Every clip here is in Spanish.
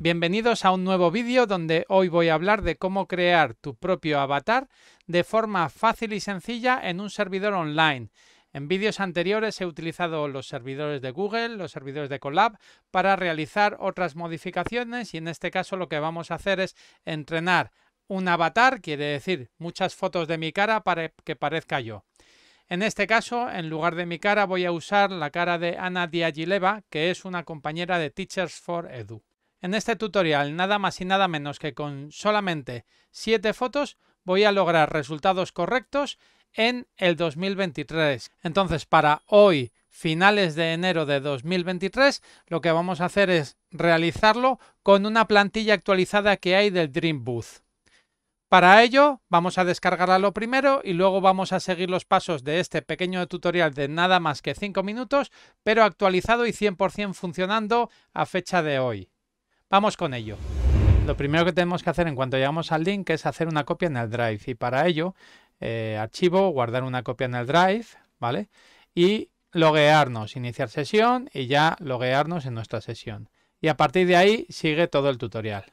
Bienvenidos a un nuevo vídeo donde hoy voy a hablar de cómo crear tu propio avatar de forma fácil y sencilla en un servidor online. En vídeos anteriores he utilizado los servidores de Google, los servidores de Colab, para realizar otras modificaciones y en este caso lo que vamos a hacer es entrenar un avatar, quiere decir muchas fotos de mi cara para que parezca yo. En este caso, en lugar de mi cara, voy a usar la cara de Ana Diagileva, que es una compañera de Teachers for Edu. En este tutorial, nada más y nada menos que con solamente 7 fotos, voy a lograr resultados correctos en el 2023. Entonces, para hoy, finales de enero de 2023, lo que vamos a hacer es realizarlo con una plantilla actualizada que hay del Dream Booth. Para ello, vamos a descargarla lo primero y luego vamos a seguir los pasos de este pequeño tutorial de nada más que 5 minutos, pero actualizado y 100% funcionando a fecha de hoy. Vamos con ello. Lo primero que tenemos que hacer en cuanto llegamos al link es hacer una copia en el Drive y para ello eh, archivo, guardar una copia en el Drive, ¿vale? Y loguearnos, iniciar sesión y ya loguearnos en nuestra sesión. Y a partir de ahí sigue todo el tutorial.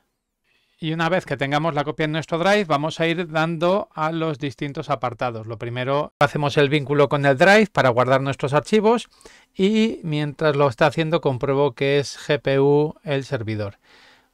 Y una vez que tengamos la copia en nuestro Drive, vamos a ir dando a los distintos apartados. Lo primero, hacemos el vínculo con el Drive para guardar nuestros archivos y mientras lo está haciendo compruebo que es GPU el servidor.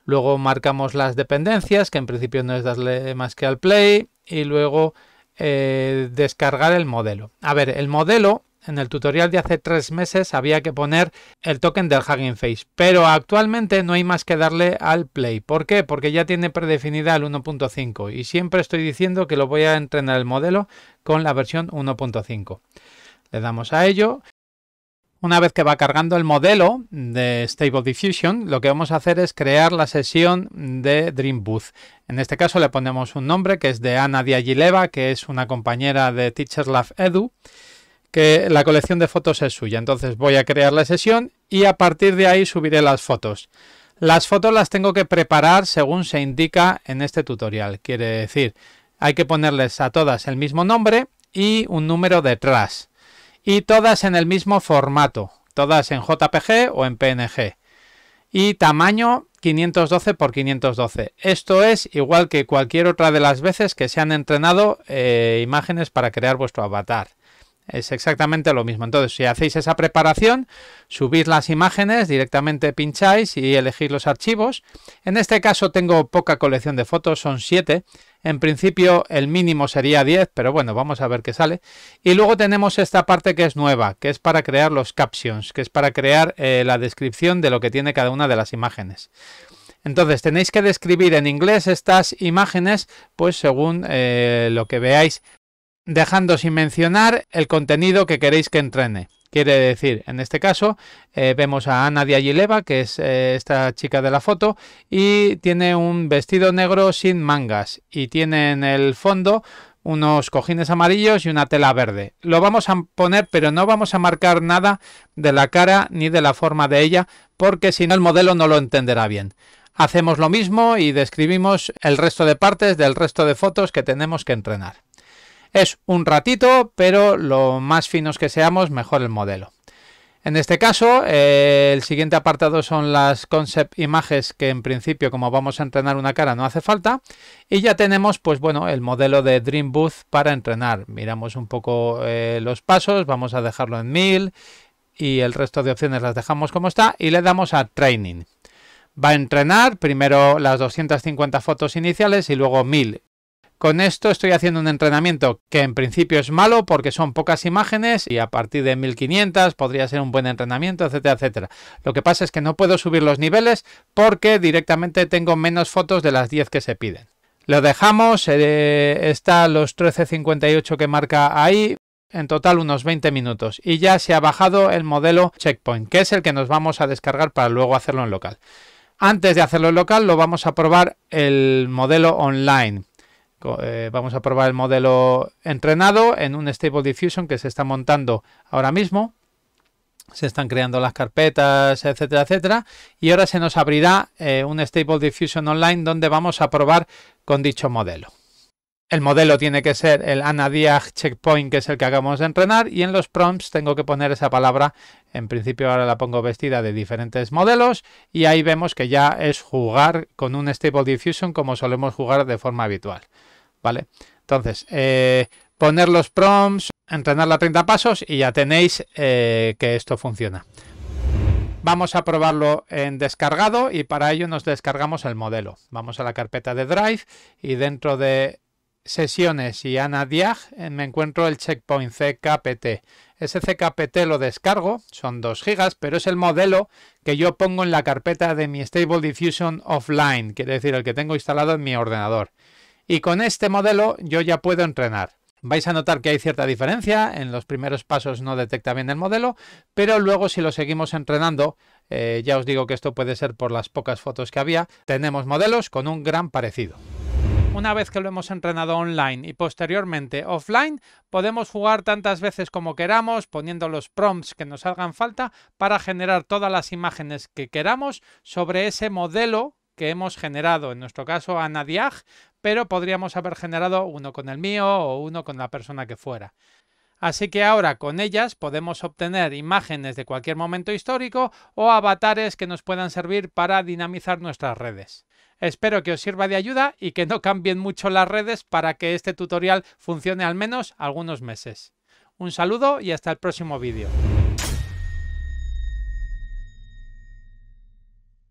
Luego marcamos las dependencias, que en principio no es darle más que al play, y luego eh, descargar el modelo. A ver, el modelo en el tutorial de hace tres meses había que poner el token del Hugging Face, pero actualmente no hay más que darle al play. ¿Por qué? Porque ya tiene predefinida el 1.5 y siempre estoy diciendo que lo voy a entrenar el modelo con la versión 1.5. Le damos a ello. Una vez que va cargando el modelo de Stable Diffusion, lo que vamos a hacer es crear la sesión de Dream Booth. En este caso le ponemos un nombre que es de Ana Diagileva, que es una compañera de Teachers Edu que la colección de fotos es suya. Entonces voy a crear la sesión y a partir de ahí subiré las fotos. Las fotos las tengo que preparar según se indica en este tutorial. Quiere decir, hay que ponerles a todas el mismo nombre y un número detrás. Y todas en el mismo formato. Todas en JPG o en PNG. Y tamaño 512 por 512. Esto es igual que cualquier otra de las veces que se han entrenado eh, imágenes para crear vuestro avatar. Es exactamente lo mismo. Entonces, si hacéis esa preparación, subís las imágenes, directamente pincháis y elegís los archivos. En este caso tengo poca colección de fotos, son 7. En principio el mínimo sería 10, pero bueno, vamos a ver qué sale. Y luego tenemos esta parte que es nueva, que es para crear los captions, que es para crear eh, la descripción de lo que tiene cada una de las imágenes. Entonces tenéis que describir en inglés estas imágenes, pues según eh, lo que veáis dejando sin mencionar el contenido que queréis que entrene. Quiere decir, en este caso, eh, vemos a Ana Diagileva, que es eh, esta chica de la foto, y tiene un vestido negro sin mangas, y tiene en el fondo unos cojines amarillos y una tela verde. Lo vamos a poner, pero no vamos a marcar nada de la cara ni de la forma de ella, porque si no el modelo no lo entenderá bien. Hacemos lo mismo y describimos el resto de partes del resto de fotos que tenemos que entrenar. Es un ratito, pero lo más finos que seamos, mejor el modelo. En este caso, eh, el siguiente apartado son las concept images que en principio, como vamos a entrenar una cara, no hace falta. Y ya tenemos, pues bueno, el modelo de Dream Booth para entrenar. Miramos un poco eh, los pasos, vamos a dejarlo en 1000 y el resto de opciones las dejamos como está y le damos a Training. Va a entrenar primero las 250 fotos iniciales y luego 1000. Con esto estoy haciendo un entrenamiento que en principio es malo porque son pocas imágenes y a partir de 1500 podría ser un buen entrenamiento, etcétera, etcétera. Lo que pasa es que no puedo subir los niveles porque directamente tengo menos fotos de las 10 que se piden. Lo dejamos, eh, está los 13.58 que marca ahí, en total unos 20 minutos y ya se ha bajado el modelo Checkpoint, que es el que nos vamos a descargar para luego hacerlo en local. Antes de hacerlo en local lo vamos a probar el modelo online. Eh, vamos a probar el modelo entrenado en un Stable Diffusion que se está montando ahora mismo. Se están creando las carpetas, etcétera, etcétera. Y ahora se nos abrirá eh, un Stable Diffusion Online donde vamos a probar con dicho modelo. El modelo tiene que ser el anadiag checkpoint, que es el que acabamos de entrenar, y en los prompts tengo que poner esa palabra. En principio ahora la pongo vestida de diferentes modelos y ahí vemos que ya es jugar con un Stable Diffusion como solemos jugar de forma habitual. ¿Vale? Entonces, eh, poner los prompts, entrenar a 30 pasos y ya tenéis eh, que esto funciona. Vamos a probarlo en descargado y para ello nos descargamos el modelo. Vamos a la carpeta de Drive y dentro de sesiones y Ana Diag eh, me encuentro el checkpoint CKPT. Ese CKPT lo descargo, son 2 GB, pero es el modelo que yo pongo en la carpeta de mi Stable Diffusion Offline, quiere decir el que tengo instalado en mi ordenador. Y con este modelo yo ya puedo entrenar. Vais a notar que hay cierta diferencia, en los primeros pasos no detecta bien el modelo, pero luego si lo seguimos entrenando, eh, ya os digo que esto puede ser por las pocas fotos que había, tenemos modelos con un gran parecido. Una vez que lo hemos entrenado online y posteriormente offline, podemos jugar tantas veces como queramos poniendo los prompts que nos hagan falta para generar todas las imágenes que queramos sobre ese modelo que hemos generado, en nuestro caso Anadiag, pero podríamos haber generado uno con el mío o uno con la persona que fuera. Así que ahora con ellas podemos obtener imágenes de cualquier momento histórico o avatares que nos puedan servir para dinamizar nuestras redes. Espero que os sirva de ayuda y que no cambien mucho las redes para que este tutorial funcione al menos algunos meses. Un saludo y hasta el próximo vídeo.